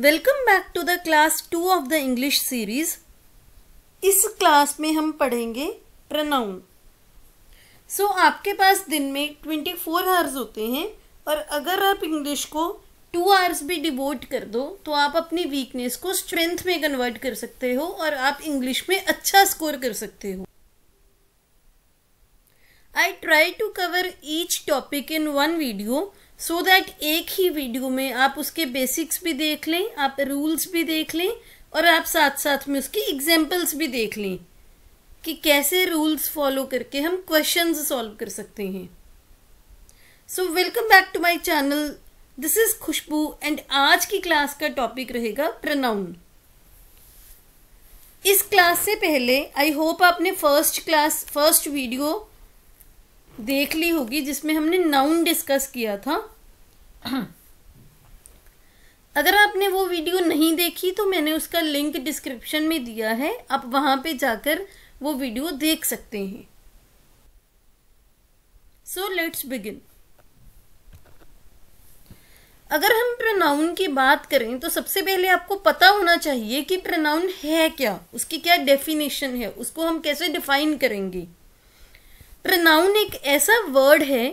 Welcome back to the class two of the English series इस class में हम पढ़ेंगे प्रनाउन सो so, आपके पास दिन में ट्वेंटी फोर आवर्स होते हैं और अगर आप इंग्लिश को टू आवर्स भी डिवोट कर दो तो आप अपनी वीकनेस को स्ट्रेंथ में कन्वर्ट कर सकते हो और आप इंग्लिश में अच्छा स्कोर कर सकते हो I try to cover each topic in one video so so that एक ही वीडियो में आप उसके बेसिक्स भी देख लें आप रूल्स भी देख लें और आप साथ साथ में उसकी एग्जाम्पल्स भी देख लें कि कैसे रूल्स फॉलो करके हम क्वेश्चन सॉल्व कर सकते हैं so welcome back to my channel this is Khushbu and आज की क्लास का टॉपिक रहेगा प्रनाउन इस क्लास से पहले आई होप आपने फर्स्ट क्लास फर्स्ट वीडियो देख ली होगी जिसमें हमने नाउन डिस्कस किया था अगर आपने वो वीडियो नहीं देखी तो मैंने उसका लिंक डिस्क्रिप्शन में दिया है आप वहां पे जाकर वो वीडियो देख सकते हैं सो लेट्स बिगिन अगर हम प्रोनाउन की बात करें तो सबसे पहले आपको पता होना चाहिए कि प्रोनाउन है क्या उसकी क्या डेफिनेशन है उसको हम कैसे डिफाइन करेंगे प्रनाउन एक ऐसा वर्ड है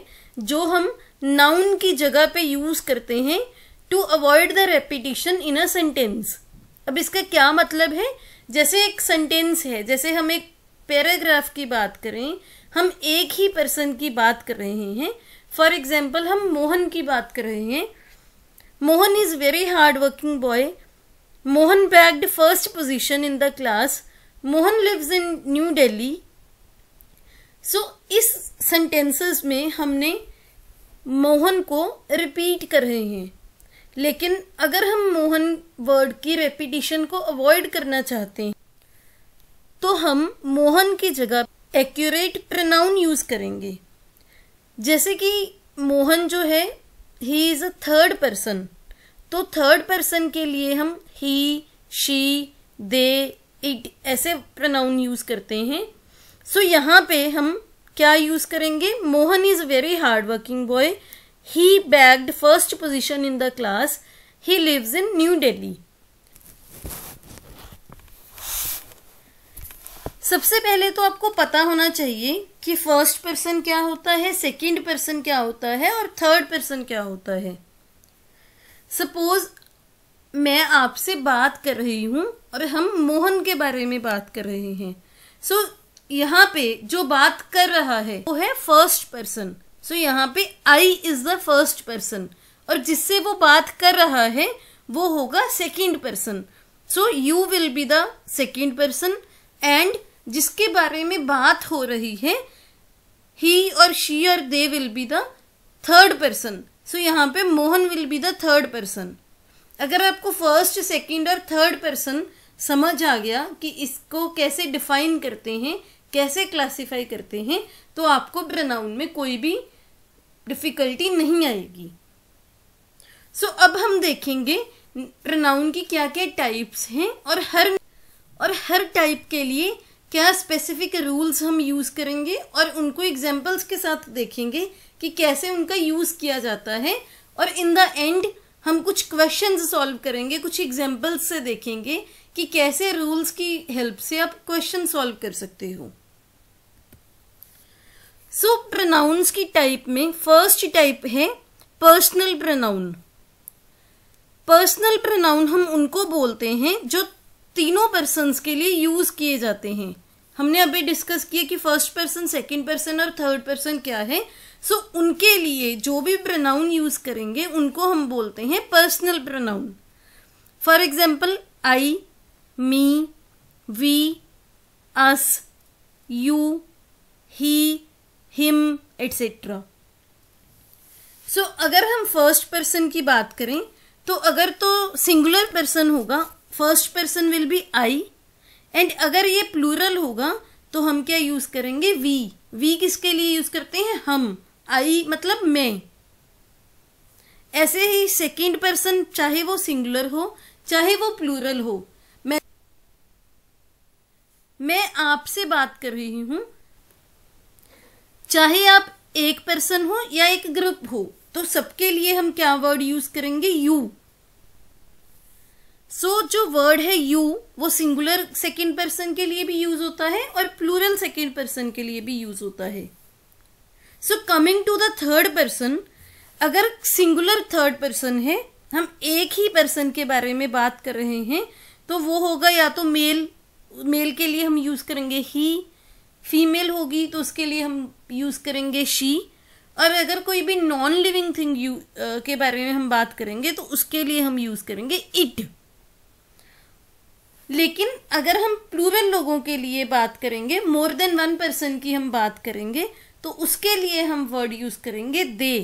जो हम नाउन की जगह पे यूज करते हैं to avoid the repetition in a sentence अब इसका क्या मतलब है जैसे एक सेंटेंस है जैसे हम एक पैराग्राफ की बात करें हम एक ही पर्सन की बात कर रहे हैं फॉर एग्जाम्पल हम मोहन की बात कर रहे हैं Mohan is very hard working boy Mohan bagged first position in the class Mohan lives in New Delhi so so, इस सेंटेंसेस में हमने मोहन को रिपीट कर रहे हैं लेकिन अगर हम मोहन वर्ड की रेपिटेशन को अवॉइड करना चाहते हैं तो हम मोहन की जगह एक्यूरेट प्रनाउन यूज करेंगे जैसे कि मोहन जो है he is a third person तो थर्ड पर्सन के लिए हम ही शी दे इट ऐसे प्रनाउन यूज करते हैं सो so, यहाँ पे हम क्या यूज़ करेंगे Mohan is very hard working boy he bagged first position in the class he lives in New Delhi सबसे पहले तो आपको पता होना चाहिए कि फर्स्ट पर्सन क्या होता है सेकेंड पर्सन क्या होता है और थर्ड पर्सन क्या होता है सपोज मैं आपसे बात कर रही हूँ और हम मोहन के बारे में बात कर रहे हैं सो so, यहाँ पे जो बात कर रहा है वो है फर्स्ट पर्सन सो यहाँ पे I is the first person और जिससे वो बात कर रहा है वो होगा second person so you will be the second person and जिसके बारे में बात हो रही है ही और शी और they will be the third person so यहाँ पे Mohan will be the third person अगर आपको फर्स्ट सेकेंड और थर्ड पर्सन समझ आ गया कि इसको कैसे डिफाइन करते हैं कैसे क्लासिफाई करते हैं तो आपको प्रनाउन में कोई भी डिफ़िकल्टी नहीं आएगी सो so, अब हम देखेंगे प्रनाउन की क्या क्या टाइप्स हैं और हर और हर टाइप के लिए क्या स्पेसिफिक रूल्स हम यूज़ करेंगे और उनको एग्जाम्पल्स के साथ देखेंगे कि कैसे उनका यूज़ किया जाता है और इन द एंड हम कुछ क्वेश्चन सॉल्व करेंगे कुछ एग्जाम्पल्स से देखेंगे कि कैसे रूल्स की हेल्प से आप क्वेश्चन सॉल्व कर सकते हो सो so, प्रोनाउंस की टाइप में फर्स्ट टाइप है पर्सनल प्रोनाउन पर्सनल प्रोनाउन हम उनको बोलते हैं जो तीनों पर्सनस के लिए यूज किए जाते हैं हमने अभी डिस्कस किया कि फर्स्ट पर्सन सेकंड पर्सन और थर्ड पर्सन क्या है सो so, उनके लिए जो भी प्रोनाउन यूज करेंगे उनको हम बोलते हैं personal pronoun for example I me we us you he him etcetera so अगर हम फर्स्ट पर्सन की बात करें तो अगर तो सिंगुलर पर्सन होगा first person will be I and अगर ये प्लूरल होगा तो हम क्या यूज़ करेंगे वी वी किसके लिए यूज़ करते हैं हम आई मतलब मैं ऐसे ही सेकेंड पर्सन चाहे वो सिंगुलर हो चाहे वो प्लूरल हो मैं मैं आपसे बात कर रही हूँ चाहे आप एक पर्सन हो या एक ग्रुप हो तो सबके लिए हम क्या वर्ड यूज करेंगे यू सो so, जो वर्ड है यू वो सिंगुलर सेकेंड पर्सन के लिए भी यूज होता है और प्लूरल सेकेंड पर्सन के लिए भी यूज होता है so coming to the third person अगर सिंगुलर थर्ड पर्सन है हम एक ही पर्सन के बारे में बात कर रहे हैं तो वो होगा या तो मेल मेल के लिए हम यूज करेंगे ही फीमेल होगी तो उसके लिए हम यूज़ करेंगे शी और अगर कोई भी नॉन लिविंग थिंग यू के बारे में हम बात करेंगे तो उसके लिए हम यूज़ करेंगे इट लेकिन अगर हम प्लूरल लोगों के लिए बात करेंगे मोर देन वन पर्सन की हम बात करेंगे तो उसके लिए हम वर्ड यूज़ करेंगे दे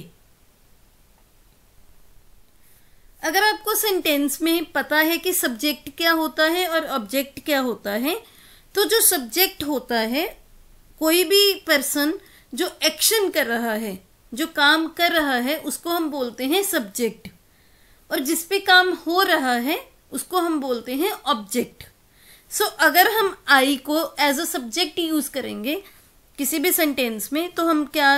अगर आपको सेंटेंस में पता है कि सब्जेक्ट क्या होता है और ऑब्जेक्ट क्या होता है तो जो सब्जेक्ट होता है कोई भी पर्सन जो एक्शन कर रहा है जो काम कर रहा है उसको हम बोलते हैं सब्जेक्ट और जिस पे काम हो रहा है उसको हम बोलते हैं ऑब्जेक्ट सो so, अगर हम आई को एज अ सब्जेक्ट यूज करेंगे किसी भी सेंटेंस में तो हम क्या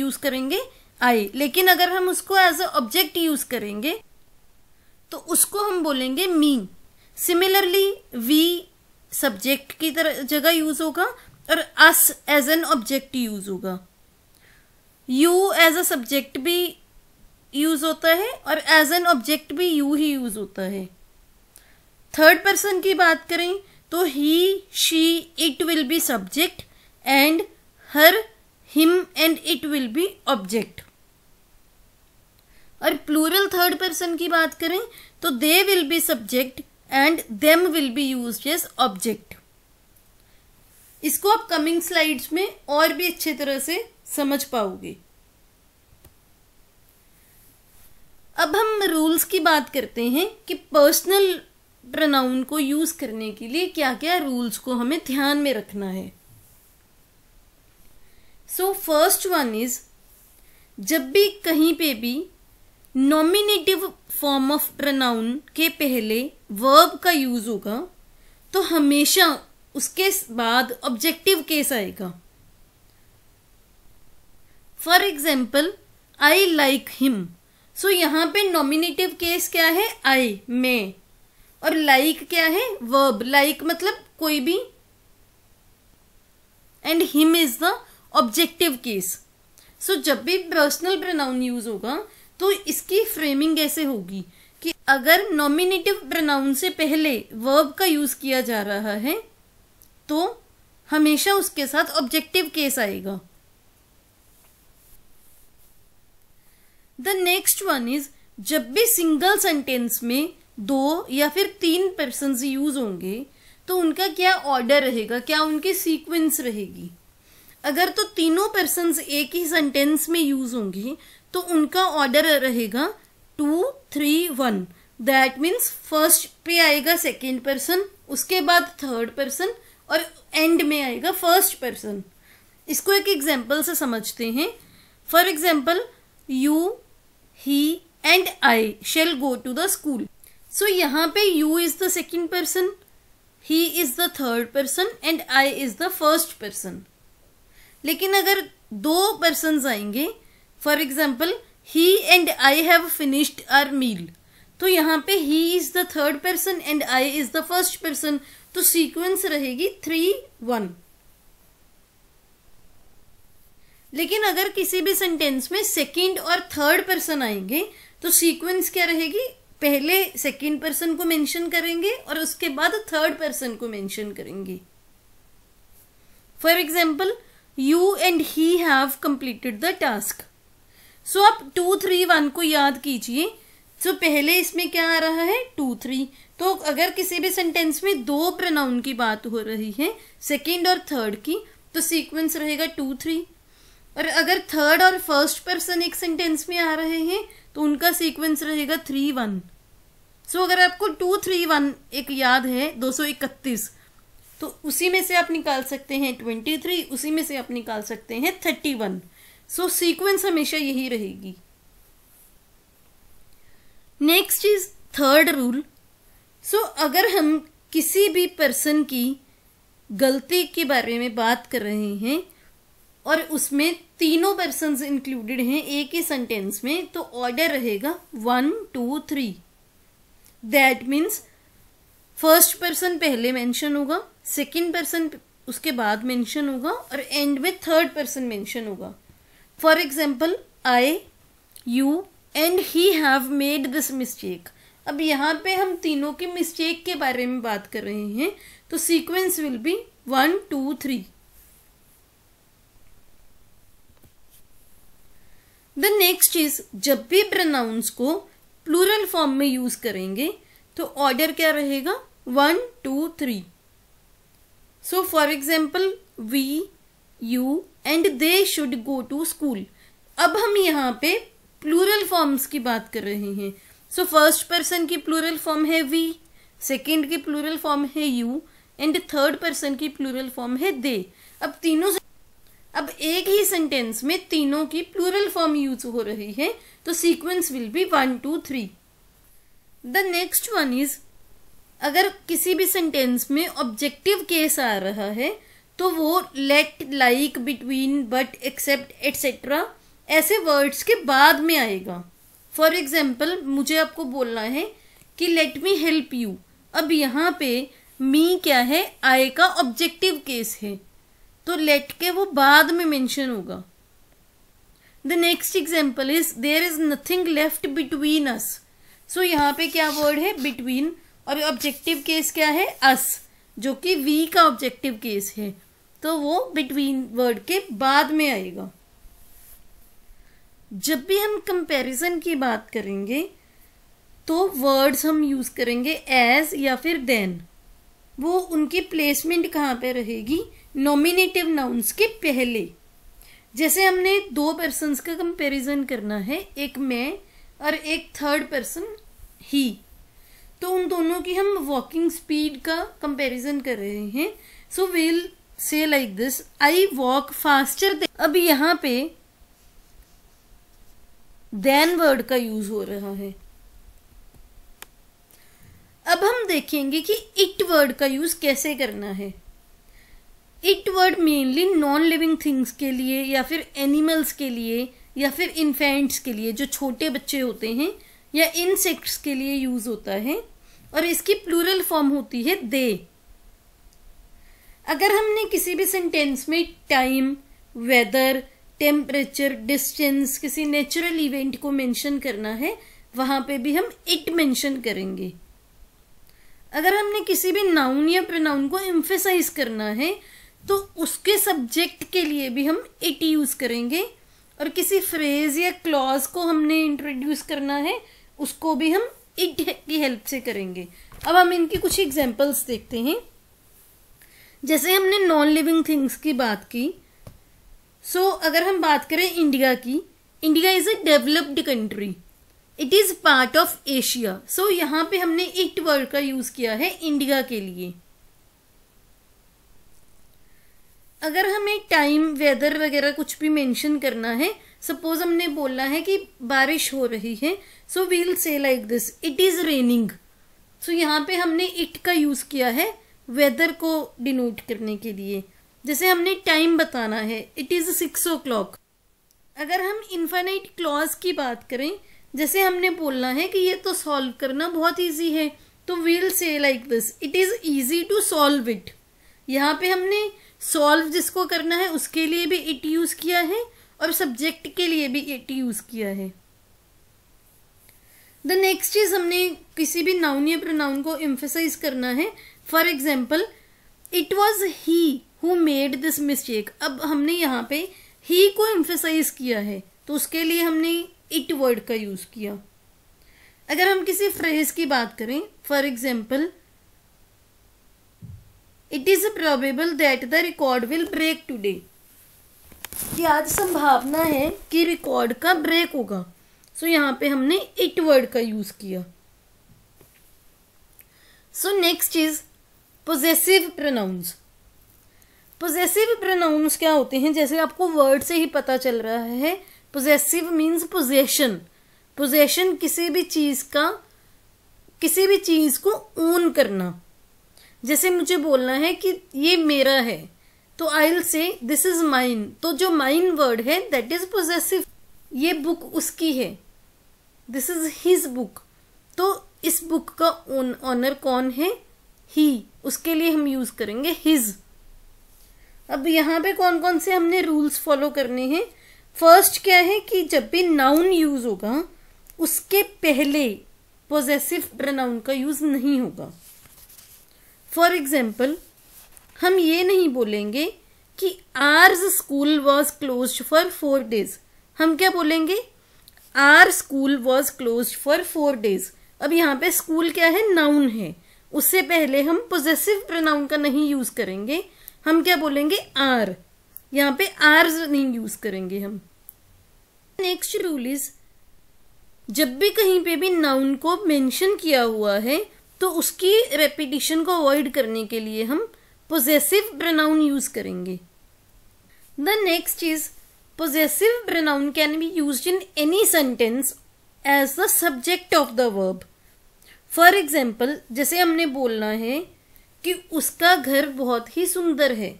यूज करेंगे आई लेकिन अगर हम उसको एज अ ऑब्जेक्ट यूज करेंगे तो उसको हम बोलेंगे मी सिमिलरली वी सब्जेक्ट की तरह जगह यूज होगा और us as an object use होगा यू एज अ सब्जेक्ट भी यूज होता है और एज एन ऑब्जेक्ट भी यू ही यूज होता है थर्ड पर्सन की बात करें तो he she it will be subject and her him and it will be object और प्लूरल थर्ड पर्सन की बात करें तो they will be subject and them will be use as object इसको आप कमिंग स्लाइड्स में और भी अच्छे तरह से समझ पाओगे अब हम रूल्स की बात करते हैं कि पर्सनल प्रनाउन को यूज करने के लिए क्या क्या रूल्स को हमें ध्यान में रखना है सो फर्स्ट वन इज जब भी कहीं पे भी नॉमिनेटिव फॉर्म ऑफ प्रनाउन के पहले वर्ब का यूज होगा तो हमेशा उसके बाद ऑब्जेक्टिव केस आएगा for example I like him so यहाँ पे नॉमिनेटिव केस क्या है आई मैं और लाइक like क्या है वर्ब लाइक like मतलब कोई भी and him is the objective case so जब भी पर्सनल प्रोनाउन यूज होगा तो इसकी फ्रेमिंग ऐसे होगी कि अगर नॉमिनेटिव प्रोनाउन से पहले वर्ब का यूज किया जा रहा है तो हमेशा उसके साथ ऑब्जेक्टिव केस आएगा द नेक्स्ट वन इज जब भी सिंगल सेंटेंस में दो या फिर तीन पर्सन यूज होंगे तो उनका क्या ऑर्डर रहेगा क्या उनकी सीक्वेंस रहेगी अगर तो तीनों पर्सन एक ही सेंटेंस में यूज होंगे तो उनका ऑर्डर रहेगा two three one that means first पे आएगा सेकेंड पर्सन उसके बाद थर्ड पर्सन और एंड में आएगा फर्स्ट पर्सन इसको एक एग्जाम्पल से समझते हैं for example you he and I shall go to the school so यहाँ पे you is the second person he is the third person and I is the first person लेकिन अगर दो पर्सन आएंगे for example he and I have finished our meal तो यहाँ पे he is the third person and I is the first person तो sequence रहेगी three one लेकिन अगर किसी भी सेंटेंस में सेकंड और थर्ड पर्सन आएंगे तो सीक्वेंस क्या रहेगी पहले सेकंड पर्सन को मेंशन करेंगे और उसके बाद थर्ड पर्सन को मेंशन करेंगे for example you and he have completed the task so आप टू थ्री वन को याद कीजिए सो so, पहले इसमें क्या आ रहा है टू थ्री तो अगर किसी भी सेंटेंस में दो प्रोनाउन की बात हो रही है सेकेंड और थर्ड की तो सीक्वेंस रहेगा टू थ्री और अगर थर्ड और फर्स्ट पर्सन एक सेंटेंस में आ रहे हैं तो उनका सीक्वेंस रहेगा थ्री वन सो अगर आपको टू थ्री वन एक याद है दो सौ इकतीस तो उसी में से आप निकाल सकते हैं ट्वेंटी थ्री उसी में से आप निकाल सकते हैं थर्टी वन सो सीक्वेंस हमेशा यही रहेगी next is third rule so अगर हम किसी भी पर्सन की गलती के बारे में बात कर रहे हैं और उसमें तीनों पर्सन इंक्लूडेड हैं एक ही सेंटेंस में तो ऑर्डर रहेगा one two three that means first person पहले मेंशन होगा सेकंड पर्सन उसके बाद मेंशन होगा और एंड में थर्ड पर्सन मेंशन होगा for example I you and he have made this mistake अब यहाँ पे हम तीनों की मिस्टेक के बारे में बात कर रहे हैं तो sequence will be one two three the next is जब भी प्रनाउंस को प्लूरल फॉर्म में यूज करेंगे तो ऑर्डर क्या रहेगा one two three so for example we you and they should go to school अब हम यहाँ पे प्लूरल फॉर्म्स की बात कर रहे हैं सो फर्स्ट पर्सन की प्लूरल फॉर्म है वी सेकेंड की प्लूरल फॉर्म है यू एंड थर्ड पर्सन की प्लूरल फॉर्म है दे अब तीनों अब एक ही सेंटेंस में तीनों की प्लूरल फॉर्म यूज हो रही है तो sequence will be one two three the next one is अगर किसी भी सेंटेंस में ऑब्जेक्टिव केस आ रहा है तो वो let like between but except etcetera ऐसे वर्ड्स के बाद में आएगा फॉर एग्ज़ाम्पल मुझे आपको बोलना है कि लेट मी हेल्प यू अब यहाँ पे मी क्या है आई का ऑब्जेक्टिव केस है तो लेट के वो बाद में मेंशन होगा the next example is there is nothing left between us so यहाँ पे क्या वर्ड है बिटवीन और ऑब्जेक्टिव केस क्या है अस जो कि वी का ऑब्जेक्टिव केस है तो वो बिटवीन वर्ड के बाद में आएगा जब भी हम कंपैरिजन की बात करेंगे तो वर्ड्स हम यूज़ करेंगे एज या फिर देन वो उनकी प्लेसमेंट कहाँ पे रहेगी नॉमिनेटिव नाउन्स के पहले जैसे हमने दो पर्सनस का कंपैरिजन करना है एक मैं और एक थर्ड पर्सन ही तो उन दोनों की हम वॉकिंग स्पीड का कंपैरिजन कर रहे हैं so we'll say like this I walk faster अब यहाँ पे देन वर्ड का यूज हो रहा है अब हम देखेंगे कि इट वर्ड का यूज कैसे करना है it word mainly non living things के लिए या फिर एनिमल्स के लिए या फिर इन्फेंट्स के लिए जो छोटे बच्चे होते हैं या इंसेक्ट्स के लिए यूज होता है और इसकी प्लूरल फॉर्म होती है दे अगर हमने किसी भी सेंटेंस में टाइम वेदर टेम्परेचर डिस्टेंस किसी नेचुरल इवेंट को मेंशन करना है वहाँ पे भी हम इट मेंशन करेंगे अगर हमने किसी भी नाउन या प्रोनाउन को एम्फेसाइज करना है तो उसके सब्जेक्ट के लिए भी हम इट यूज़ करेंगे और किसी फ्रेज या क्लॉज को हमने इंट्रोड्यूस करना है उसको भी हम इट की हेल्प से करेंगे अब हम इनकी कुछ एग्जाम्पल्स देखते हैं जैसे हमने नॉन लिविंग थिंग्स की बात की सो so, अगर हम बात करें इंडिया की India is a developed country it is part of Asia so यहाँ पे हमने इट वर्ड का यूज़ किया है इंडिया के लिए अगर हमें टाइम वेदर वगैरह कुछ भी मेंशन करना है सपोज हमने बोलना है कि बारिश हो रही है so we'll say like this it is raining so यहाँ पे हमने इट का यूज़ किया है वेदर को डिनोट करने के लिए जैसे हमने टाइम बताना है it is six o'clock अगर हम इन्फाइनाइट क्लॉज की बात करें जैसे हमने बोलना है कि ये तो सॉल्व करना बहुत ईजी है तो we'll say like this it is easy to solve it यहाँ पे हमने सॉल्व जिसको करना है उसके लिए भी इट यूज़ किया है और सब्जेक्ट के लिए भी इट यूज़ किया है द नेक्स्ट चीज़ हमने किसी भी नाउन या प्रोनाउन को एम्फेसाइज करना है for example it was he who made this mistake अब हमने यहाँ पे ही को एम्फेसाइज किया है तो उसके लिए हमने इट वर्ड का यूज़ किया अगर हम किसी फ्रेज की बात करें for example it is probable that the record will break today कि आज संभावना है कि रिकॉर्ड का ब्रेक होगा सो so, यहाँ पे हमने इट वर्ड का यूज़ किया so next is possessive pronouns possessive pronouns क्या होते हैं जैसे आपको वर्ड से ही पता चल रहा है पोजेसिव मीन्स पोजेशन पोजेशन किसी भी चीज़ का किसी भी चीज़ को ओन करना जैसे मुझे बोलना है कि ये मेरा है तो I will say this is mine तो जो माइन वर्ड है दैट इज पोजेसिव ये बुक उसकी है दिस इज हिज बुक तो इस बुक का ओनर कौन है ही उसके लिए हम यूज करेंगे हिज अब यहाँ पे कौन कौन से हमने रूल्स फॉलो करने हैं फर्स्ट क्या है कि जब भी नाउन यूज होगा उसके पहले पॉजेसिव प्रनाउन का यूज नहीं होगा फॉर एग्जाम्पल हम ये नहीं बोलेंगे कि ours school was close for four days हम क्या बोलेंगे our school was close for four days अब यहाँ पे स्कूल क्या है नाउन है उससे पहले हम पोजेसिव प्रनाउन का नहीं यूज करेंगे हम क्या बोलेंगे आर यहाँ पे आर नहीं यूज करेंगे हम नेक्स्ट रूल इज जब भी कहीं पे भी नाउन को मेंशन किया हुआ है तो उसकी रेपिटिशन को अवॉइड करने के लिए हम पोजेसिव प्रनाउन यूज करेंगे the next is possessive pronoun can be use in any sentence as the subject of the verb for example जैसे हमने बोलना है कि उसका घर बहुत ही सुंदर है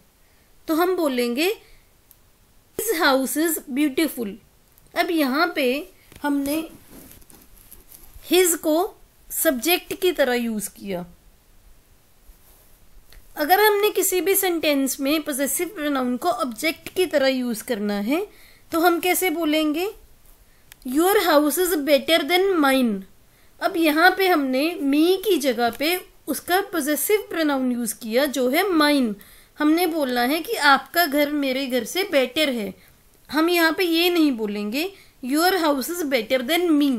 तो हम बोलेंगे हिज हाउस इज ब्यूटिफुल अब यहाँ पे हमने हिज को सब्जेक्ट की तरह यूज किया अगर हमने किसी भी सेंटेंस में पोजेसिव प्रोनाउन को ऑब्जेक्ट की तरह यूज करना है तो हम कैसे बोलेंगे your house is better than mine अब यहाँ पे हमने मी की जगह पे उसका पोजेसिव प्रोनाउन यूज़ किया जो है माइन हमने बोलना है कि आपका घर मेरे घर से बेटर है हम यहाँ पे ये नहीं बोलेंगे your house is better than me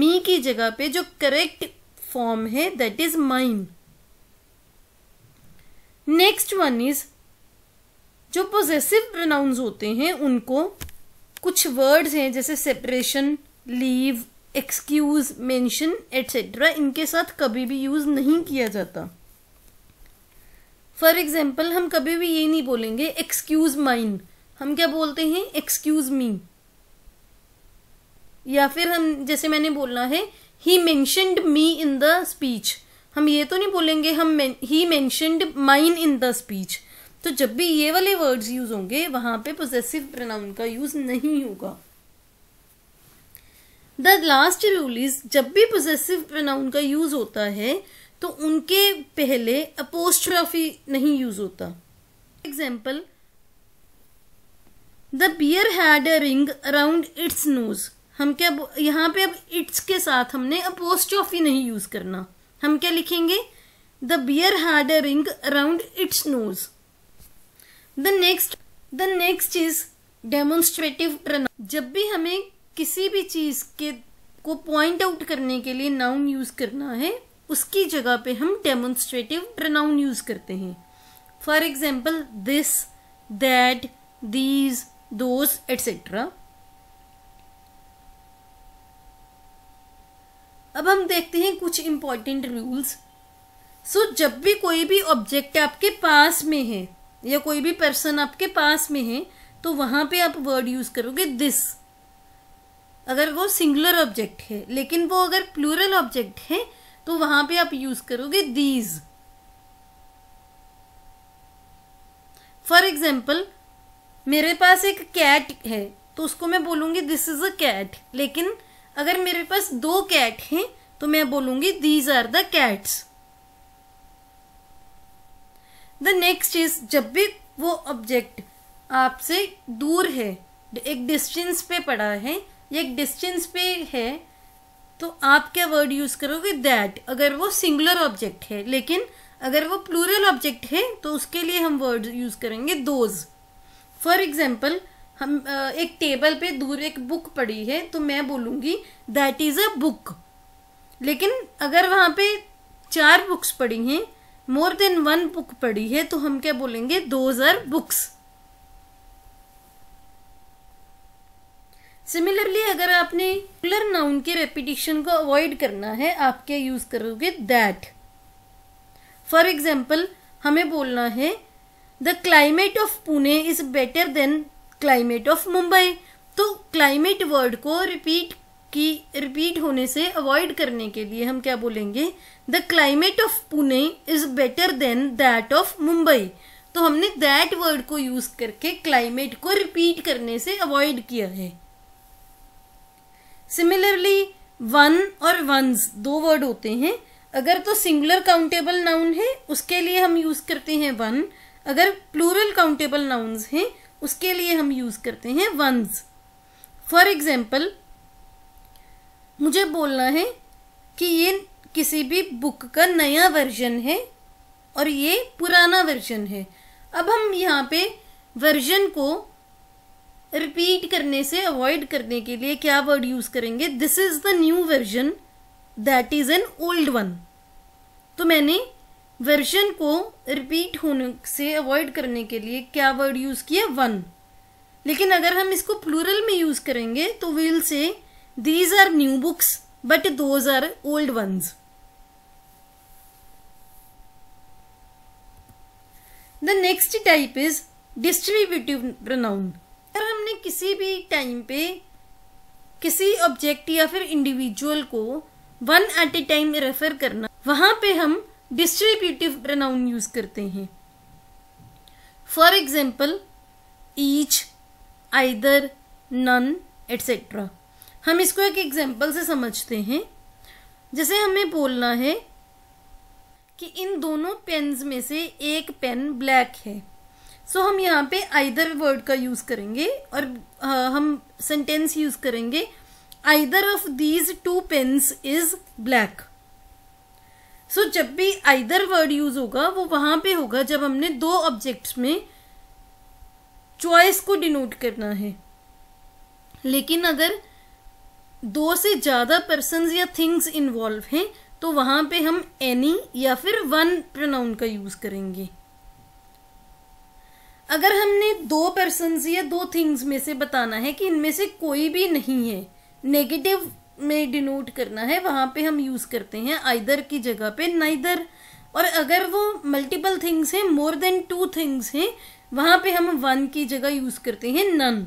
me की जगह पे जो करेक्ट फॉर्म है that is mine next one is जो पोजेसिव प्रोनाउंस होते हैं उनको कुछ वर्ड्स हैं जैसे separation leave excuse mention etcetera इनके साथ कभी भी यूज़ नहीं किया जाता फॉर एग्जाम्पल हम कभी भी ये नहीं बोलेंगे एक्सक्यूज माइन हम क्या बोलते हैं एक्सक्यूज मी या फिर हम जैसे मैंने बोलना है he mentioned me in the speech हम ये तो नहीं बोलेंगे हम he mentioned mine in the speech तो जब भी ये वाले वर्ड्स यूज़ होंगे वहां पे पोजेसिव प्रोनाउन का यूज़ नहीं होगा द लास्ट रूल इज जब भी पोजेसिव प्रोनाउन का यूज होता है तो उनके पहले अपोस्ट्रॉफी नहीं यूज होता example the bear had a ring around its nose हम क्या यहाँ पे अब इट्स के साथ हमने अपोस्ट्रॉफी नहीं यूज करना हम क्या लिखेंगे the bear had a ring around its nose the next the next is demonstrative pronoun जब भी हमें किसी भी चीज़ के को पॉइंट आउट करने के लिए नाउन यूज़ करना है उसकी जगह पे हम डेमोन्स्ट्रेटिव प्रनाउन यूज़ करते हैं for example this that these those etcetera अब हम देखते हैं कुछ इम्पॉर्टेंट रूल्स सो जब भी कोई भी ऑब्जेक्ट आपके पास में है या कोई भी पर्सन आपके पास में है तो वहाँ पे आप वर्ड यूज़ करोगे दिस अगर वो सिंगुलर ऑब्जेक्ट है लेकिन वो अगर प्लूरल ऑब्जेक्ट है तो वहां पे आप यूज करोगे दीज फॉर एग्जाम्पल मेरे पास एक कैट है तो उसको मैं बोलूंगी दिस इज अ कैट लेकिन अगर मेरे पास दो कैट हैं तो मैं बोलूंगी these are the cats the next is जब भी वो ऑब्जेक्ट आपसे दूर है एक डिस्टेंस पे पड़ा है ये एक डिस्टेंस पे है तो आप क्या वर्ड यूज़ करोगे दैट अगर वो सिंगुलर ऑब्जेक्ट है लेकिन अगर वो प्लूरल ऑब्जेक्ट है तो उसके लिए हम वर्ड यूज़ करेंगे दोज फॉर एग्जाम्पल हम एक टेबल पे दूर एक बुक पड़ी है तो मैं बोलूँगी दैट इज़ अ बुक लेकिन अगर वहाँ पे चार बुक्स पड़ी हैं मोर देन वन बुक पड़ी है तो हम क्या बोलेंगे दोज आर बुक्स सिमिलरली अगर आपने रेगुलर नाउन के रेपिटेशन को अवॉइड करना है आप क्या यूज करोगे दैट फॉर एग्जाम्पल हमें बोलना है the climate of Pune is better than climate of Mumbai तो क्लाइमेट वर्ड को रिपीट की रिपीट होने से अवॉइड करने के लिए हम क्या बोलेंगे the climate of Pune is better than that of Mumbai तो हमने दैट वर्ड को यूज करके क्लाइमेट को रिपीट करने से अवॉइड किया है सिमिलरली वन और वंस दो वर्ड होते हैं अगर तो सिंगुलर काउंटेबल नाउन है उसके लिए हम यूज़ करते हैं वन अगर प्लूरल काउंटेबल नाउन्स हैं उसके लिए हम यूज़ करते हैं वंस फॉर एग्जाम्पल मुझे बोलना है कि ये किसी भी बुक का नया वर्जन है और ये पुराना वर्जन है अब हम यहाँ पे वर्जन को रिपीट करने से अवॉइड करने के लिए क्या वर्ड यूज करेंगे this is the new version that is an old one तो मैंने वर्जन को रिपीट होने से अवॉइड करने के लिए क्या वर्ड यूज किया वन लेकिन अगर हम इसको प्लूरल में यूज करेंगे तो we'll say these are new books but those are old ones the next type is distributive pronoun आपने किसी भी टाइम पे किसी ऑब्जेक्ट या फिर इंडिविजुअल को one at a time refer करना वहां पे हम डिस्ट्रीब्यूटिव प्रोनाउन यूज करते हैं for example each either none etcetera हम इसको एक एग्जाम्पल से समझते हैं जैसे हमें बोलना है कि इन दोनों पेन्स में से एक पेन ब्लैक है सो so, हम यहाँ पे आइदर वर्ड का यूज़ करेंगे और आ, uh, हम सेंटेंस यूज़ करेंगे either of these two pens is black so जब भी आइदर वर्ड यूज़ होगा वो वहां पे होगा जब हमने दो ऑब्जेक्ट्स में चॉइस को डिनोट करना है लेकिन अगर दो से ज़्यादा पर्सन या थिंग्स इन्वॉल्व हैं तो वहां पे हम एनी या फिर वन प्रोनाउन का यूज़ करेंगे अगर हमने दो पर्सनस या दो थिंग्स में से बताना है कि इनमें से कोई भी नहीं है नेगेटिव में डिनोट करना है वहाँ पे हम यूज़ करते हैं आइदर की जगह पे नाइदर और अगर वो मल्टीपल थिंग्स हैं मोर देन टू थिंग्स हैं वहाँ पे हम वन की जगह यूज़ करते हैं नन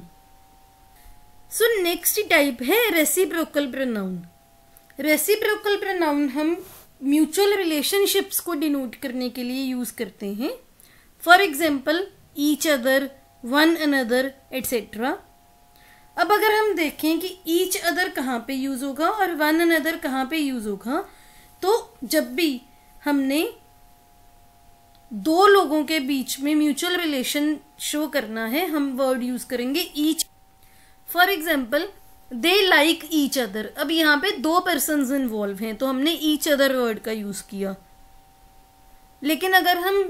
सो नेक्स्ट टाइप है रेसिप्रोकल प्रोनाउन रेसिप्रोकल प्रोनाउन हम म्यूचुअल रिलेशनशिप्स को डिनोट करने के लिए यूज़ करते हैं for example each other one another etcetera अब अगर हम देखें कि ईच अदर कहाँ पे यूज़ होगा और वन अनदर कहाँ पे यूज़ होगा तो जब भी हमने दो लोगों के बीच में म्यूचुअल रिलेशन शो करना है हम वर्ड यूज़ करेंगे each for example they like each other अब यहाँ पे दो पर्सन इन्वॉल्व हैं तो हमने ईच अदर वर्ड का यूज़ किया लेकिन अगर हम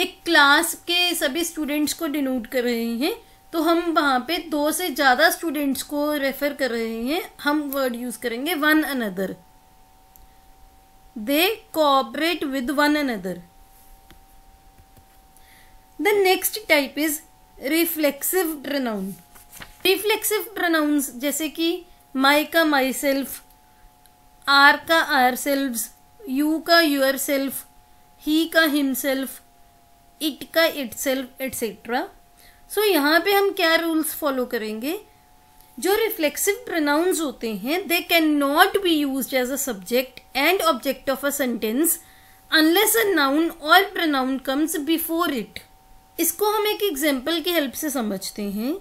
एक क्लास के सभी स्टूडेंट्स को डिनोट कर रहे हैं तो हम वहाँ पे दो से ज़्यादा स्टूडेंट्स को रेफर कर रहे हैं हम वर्ड यूज़ करेंगे one another they cooperate with one another the next type is reflexive pronoun reflexive pronouns जैसे कि माई का माई सेल्फ आर का आर सेल्फ यू का यूर सेल्फ ही का हिम सेल्फ इट का इट सेल्फ एट्सेट्रा सो यहाँ पे हम क्या रूल्स फॉलो करेंगे जो रिफ्लेक्सिव प्रोनाउंस होते हैं they can not be use as a subject and object of a sentence unless a noun or pronoun comes before it इसको हम एक एग्जाम्पल की हेल्प से समझते हैं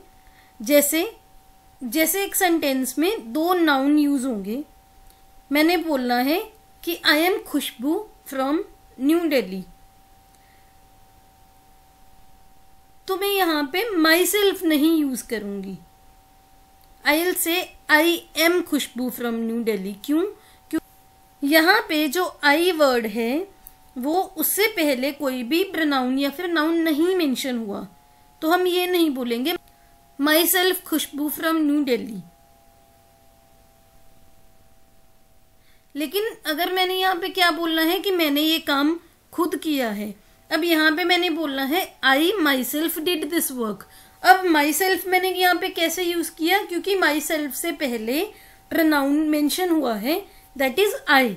जैसे जैसे एक सेंटेंस में दो नाउन यूज होंगे मैंने बोलना है कि I am Khushboo from New Delhi तो मैं यहाँ पे माई सेल्फ नहीं यूज़ करूँगी I'll say I am Khushboo from New Delhi क्यों क्यों यहाँ पे जो आई वर्ड है वो उससे पहले कोई भी प्रनाउन या फिर नाउन नहीं मेंशन हुआ तो हम ये नहीं बोलेंगे myself Khushboo from New Delhi लेकिन अगर मैंने यहाँ पे क्या बोलना है कि मैंने ये काम खुद किया है अब यहाँ पे मैंने बोलना है I myself did this work अब माई सेल्फ मैंने यहाँ पे कैसे यूज किया क्योंकि माई सेल्फ से पहले प्रनाउन मेंशन हुआ है दैट इज आई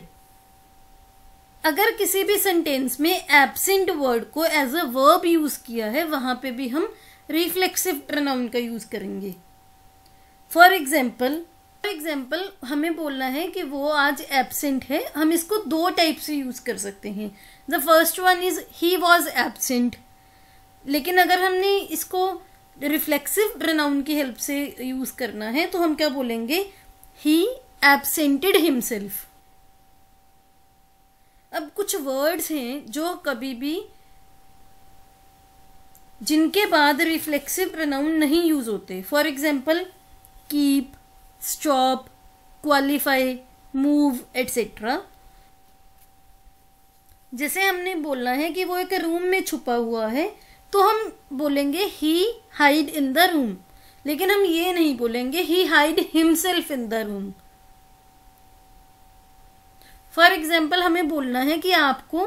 अगर किसी भी सेंटेंस में एबसेंट वर्ड को एज अ वर्ब यूज किया है वहां पे भी हम रिफ्लेक्सिव प्रनाउन का यूज करेंगे फॉर एग्जाम्पल फॉर एग्जाम्पल हमें बोलना है कि वो आज एबसेंट है हम इसको दो टाइप से यूज कर सकते हैं the first one is he was absent लेकिन अगर हमने इसको रिफ्लेक्सिव प्रोनाउन की हेल्प से यूज करना है तो हम क्या बोलेंगे ही एबसेंटेड हिमसेल्फ अब कुछ वर्ड्स हैं जो कभी भी जिनके बाद रिफ्लेक्सिव प्रोनाउन नहीं यूज होते for example keep stop qualify move etcetera जैसे हमने बोलना है कि वो एक रूम में छुपा हुआ है तो हम बोलेंगे he hide in the room लेकिन हम ये नहीं बोलेंगे he hide himself in the room for example हमें बोलना है कि आपको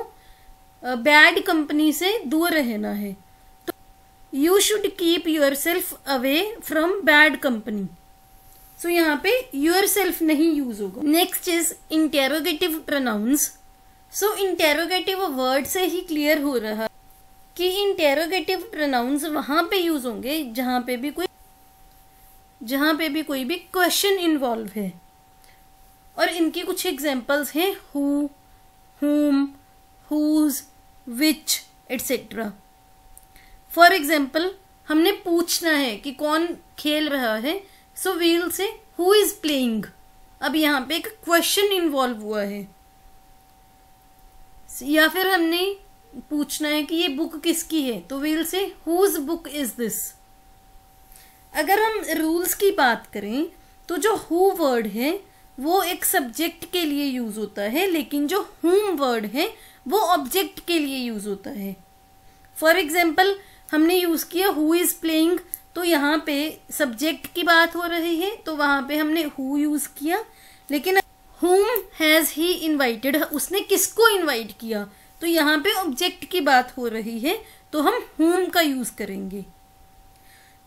बैड कंपनी से दूर रहना है तो you should keep yourself away from bad company so यहाँ पे योर सेल्फ नहीं यूज होगा next is interrogative pronouns so interrogative word से ही क्लियर हो रहा कि इंटेरोगेटिव प्रोनाउंस वहां पे यूज होंगे जहां पे भी कोई जहां पे भी कोई भी क्वेश्चन इन्वॉल्व है और इनकी कुछ एग्जांपल्स हैं who whom whose which etcetera for example हमने पूछना है कि कौन खेल रहा है so we'll say who is playing अब यहाँ पे एक क्वेश्चन इन्वॉल्व हुआ है या फिर हमने पूछना है कि ये बुक किसकी है तो वील से हुज बुक इज दिस अगर हम रूल्स की बात करें तो जो हु वर्ड है वो एक सब्जेक्ट के लिए यूज होता है लेकिन जो होम वर्ड है वो ऑब्जेक्ट के लिए यूज होता है फॉर एग्जाम्पल हमने यूज किया हु इज प्लेइंग तो यहाँ पे सब्जेक्ट की बात हो रही है तो वहां पे हमने हु यूज किया लेकिन होम हैज़ ही इन्वाइटेड उसने किसको इन्वाइट किया तो यहाँ पे ऑब्जेक्ट की बात हो रही है तो हम होम का यूज़ करेंगे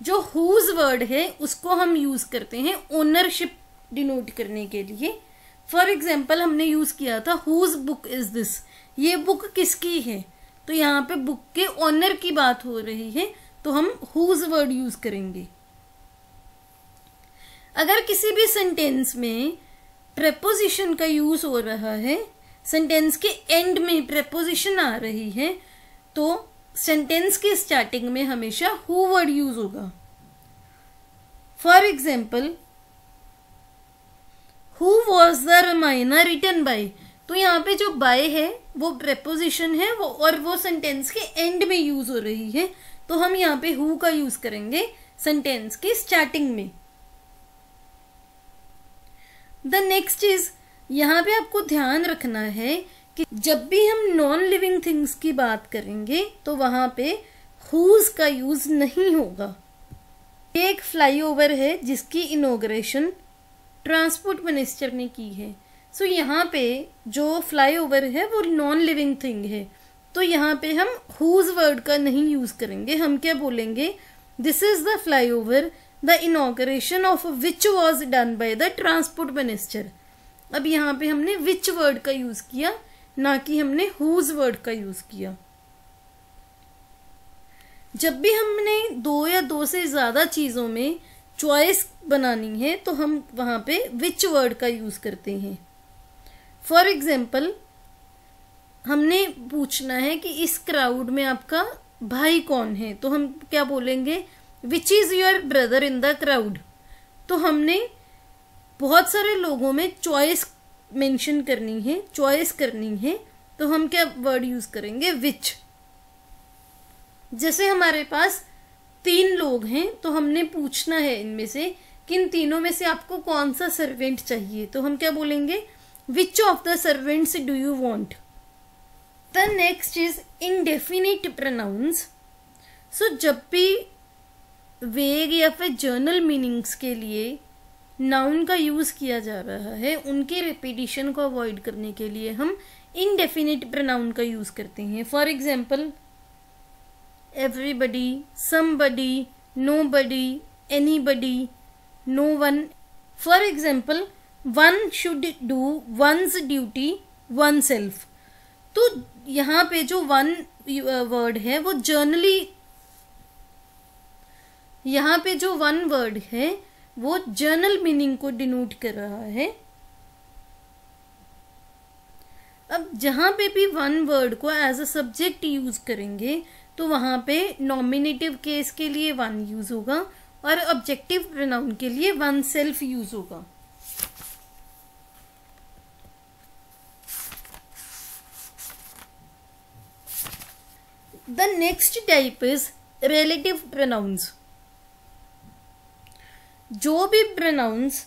जो हुज वर्ड है उसको हम यूज़ करते हैं ओनरशिप डिनोट करने के लिए फॉर एग्जाम्पल हमने यूज़ किया था हुज बुक इज़ दिस ये बुक किसकी है तो यहाँ पे बुक के ओनर की बात हो रही है तो हम हुज वर्ड यूज़ करेंगे अगर किसी भी सेंटेंस में प्रेपोजिशन का यूज हो रहा है सेंटेंस के एंड में प्रेपोजिशन आ रही है तो सेंटेंस के स्टार्टिंग में हमेशा हु वर्ड यूज होगा for example who was the Ramayana written by तो यहाँ पे जो बाय है वो प्रेपोजिशन है वो और वो सेंटेंस के एंड में यूज हो रही है तो हम यहाँ पे हु का यूज करेंगे सेंटेंस के स्टार्टिंग में द नेक्स्ट इज यहाँ पे आपको ध्यान रखना है कि जब भी हम नॉन लिविंग थिंग्स की बात करेंगे तो वहां पे हुज का यूज नहीं होगा एक फ्लाईओवर है जिसकी इनोग्रेशन ट्रांसपोर्ट मिनिस्टर ने की है सो so, यहाँ पे जो फ्लाईओवर है वो नॉन लिविंग थिंग है तो यहाँ पे हम हुज वर्ड का नहीं यूज करेंगे हम क्या बोलेंगे this is the flyover the inauguration of which was done by the transport minister अब यहाँ पे हमने विच वर्ड का यूज किया ना कि हमने हुज वर्ड का यूज किया जब भी हमने दो या दो से ज्यादा चीजों में चॉइस बनानी है तो हम वहां पे विच वर्ड का यूज करते हैं फॉर एग्जाम्पल हमने पूछना है कि इस क्राउड में आपका भाई कौन है तो हम क्या बोलेंगे which is your brother in the crowd तो हमने बहुत सारे लोगों में चॉइस मेंशन करनी है चॉइस करनी है तो हम क्या वर्ड यूज करेंगे विच जैसे हमारे पास तीन लोग हैं तो हमने पूछना है इनमें से कि इन तीनों में से आपको कौन सा सर्वेंट चाहिए तो हम क्या बोलेंगे which of the servants do you want the next is indefinite pronouns so जब भी वेग या फिर जर्नल मीनिंग्स के लिए नाउन का यूज़ किया जा रहा है उनके रिपीटिशन को अवॉइड करने के लिए हम इनडेफिनेट प्रनाउन का यूज़ करते हैं for example everybody somebody nobody anybody no one for example one should do one's duty oneself तो यहाँ पे जो वन वर्ड uh, है वो जर्नली यहाँ पे जो वन वर्ड है वो जर्नल मीनिंग को डिनोट कर रहा है अब जहाँ पे भी वन वर्ड को एज अ सब्जेक्ट यूज करेंगे तो वहाँ पे नॉमिनेटिव केस के लिए वन यूज होगा और ऑब्जेक्टिव प्रोनाउन के लिए वन सेल्फ यूज होगा the next type is relative pronouns जो भी प्रोनाउंस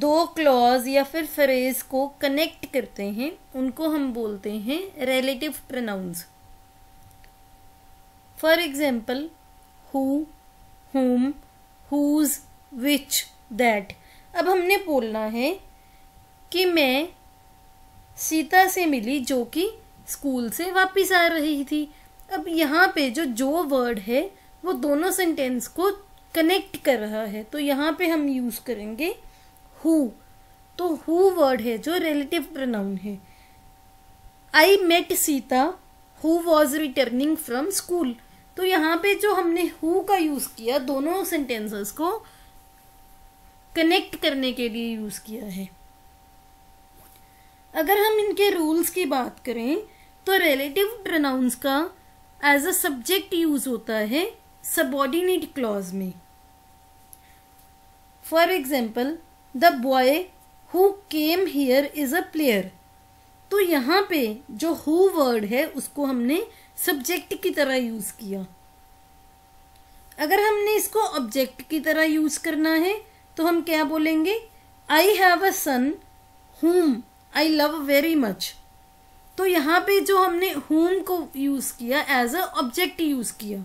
दो क्लॉज या फिर फ्रेज को कनेक्ट करते हैं उनको हम बोलते हैं relative pronouns for example who whom whose which that अब हमने बोलना है कि मैं सीता से मिली जो कि स्कूल से वापस आ रही थी अब यहाँ पे जो जो वर्ड है वो दोनों सेंटेंस को कनेक्ट कर रहा है तो यहाँ पे हम यूज़ करेंगे हु तो हु वर्ड है जो रिलेटिव प्रोनाउन है I met Sita who was returning from school तो यहाँ पे जो हमने हु का यूज़ किया दोनों सेंटेंसेस को कनेक्ट करने के लिए यूज़ किया है अगर हम इनके रूल्स की बात करें तो रिलेटिव प्रोनाउंस का एज अ सब्जेक्ट यूज़ होता है सबॉर्डिनेट क्लॉज में for example the boy who came here is a player तो यहाँ पे जो हु वर्ड है उसको हमने सब्जेक्ट की तरह यूज किया अगर हमने इसको ऑब्जेक्ट की तरह यूज करना है तो हम क्या बोलेंगे आई हैव अ सन हुम आई लव वेरी मच तो यहाँ पे जो हमने हुम को यूज किया एज अ ऑब्जेक्ट यूज किया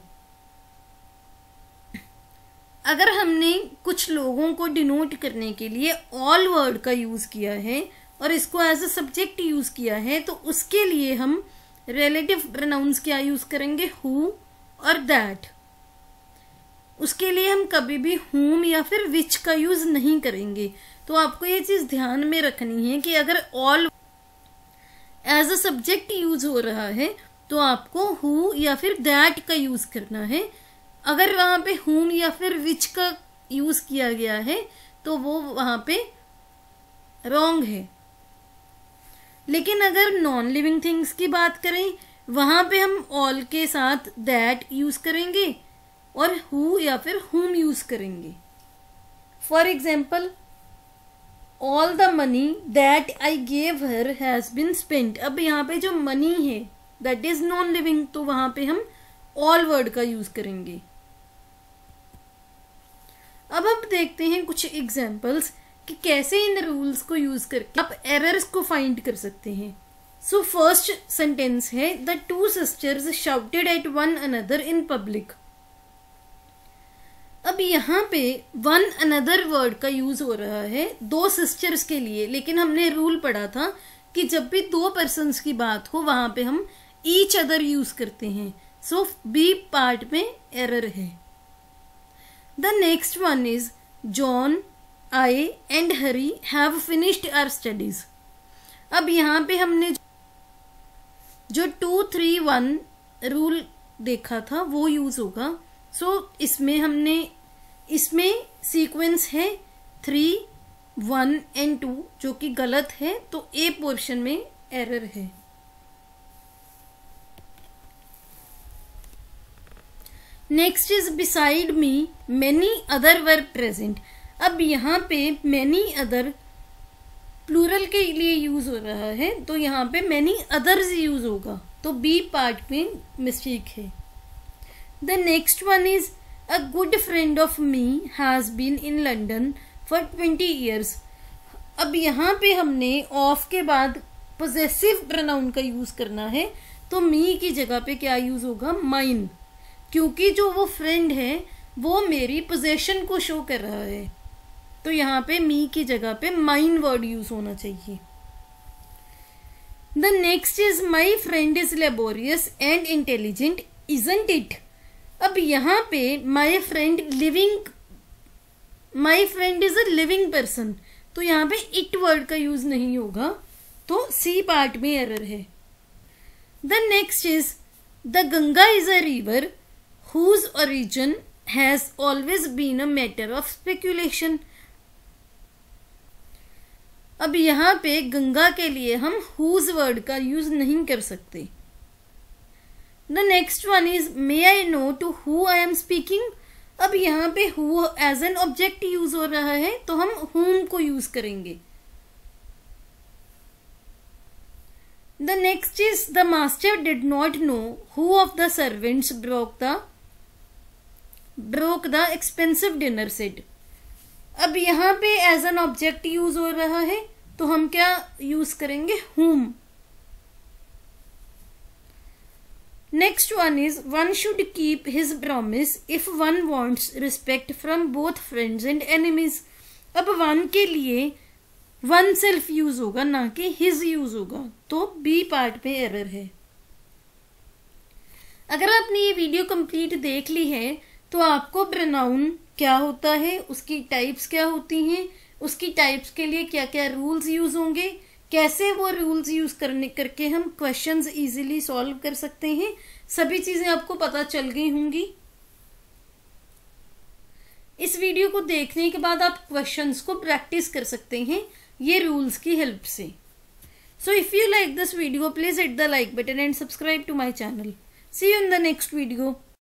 अगर हमने कुछ लोगों को डिनोट करने के लिए ऑल वर्ड का यूज़ किया है और इसको एज अ सब्जेक्ट यूज़ किया है तो उसके लिए हम रिलेटिव प्रनाउंस क्या यूज़ करेंगे हु और दैट उसके लिए हम कभी भी होम या फिर विच का यूज़ नहीं करेंगे तो आपको ये चीज़ ध्यान में रखनी है कि अगर all as a subject use हो रहा है तो आपको हु या फिर दैट का यूज़ करना है अगर वहाँ पे हूम या फिर विच का यूज किया गया है तो वो वहाँ पे रॉन्ग है लेकिन अगर नॉन लिविंग थिंग्स की बात करें वहाँ पे हम ऑल के साथ दैट यूज करेंगे और हु या फिर हुम यूज करेंगे for example all the money that I gave her has been spent अब यहाँ पे जो मनी है दैट इज नॉन लिविंग तो वहाँ पे हम ऑल वर्ड का यूज करेंगे अब हम देखते हैं कुछ एग्जाम्पल्स कि कैसे इन रूल्स को यूज करके आप एरर्स को फाइंड कर सकते हैं सो फर्स्ट सेंटेंस है the two sisters shouted at one another in public अब यहाँ पे वन अनदर वर्ड का यूज हो रहा है दो सिस्टर्स के लिए लेकिन हमने रूल पढ़ा था कि जब भी दो पर्सन की बात हो वहां पे हम ईच अदर यूज करते हैं सो बी पार्ट में एरर है The next one is John, I and Harry have finished our studies. ab yahan pe humne jo 2 3 1 rule dekha tha wo use hoga so, isme humne इसमें sequence है three one and two जो कि गलत है तो A portion में error है next is beside me many other were present अब यहाँ पे मैनी अदर प्लूरल के लिए यूज़ हो रहा है तो यहाँ पे मैनी अदर्स यूज़ होगा तो बी पार्ट में मिस्टेक है the next one is a good friend of me has been in London for twenty years अब यहाँ पे हमने ऑफ के बाद पोजेसिव प्रनाउन का यूज़ करना है तो मी की जगह पे क्या यूज़ होगा माइन क्योंकि जो वो फ्रेंड है वो मेरी पोजेशन को शो कर रहा है तो यहाँ पे मी की जगह पे माइन वर्ड यूज होना चाहिए the next is my friend is laborious and intelligent isn't it अब यहाँ पे my friend living my friend is a living person तो यहाँ पे इट वर्ड का यूज नहीं होगा तो सी पार्ट में एरर है the next is the Ganga is a river whose origin has always been a matter of speculation. अब यहाँ पे गंगा के लिए हम हुज वर्ड का यूज नहीं कर सकते the next one is may I know to who I am speaking अब यहाँ पे who as an object use हो रहा है तो हम हुम को यूज करेंगे the next is the master did not know who of the servants broke the broke the expensive dinner set अब यहाँ पे एज एन ऑब्जेक्ट यूज हो रहा है तो हम क्या यूज करेंगे whom next one is one should keep his promise if one wants respect from both friends and enemies अब वन के लिए वन सेल्फ यूज होगा ना कि हिज यूज होगा तो बी पार्ट पे एरर है अगर आपने ये वीडियो कंप्लीट देख ली है तो आपको प्रनाउन क्या होता है उसकी टाइप्स क्या होती हैं उसकी टाइप्स के लिए क्या क्या रूल्स यूज होंगे कैसे वो रूल्स यूज करने करके हम क्वेश्चंस इजीली सॉल्व कर सकते हैं सभी चीजें आपको पता चल गई होंगी इस वीडियो को देखने के बाद आप क्वेश्चंस को प्रैक्टिस कर सकते हैं ये रूल्स की हेल्प से so if you like this video please hit the like button and subscribe to my channel see you in the next video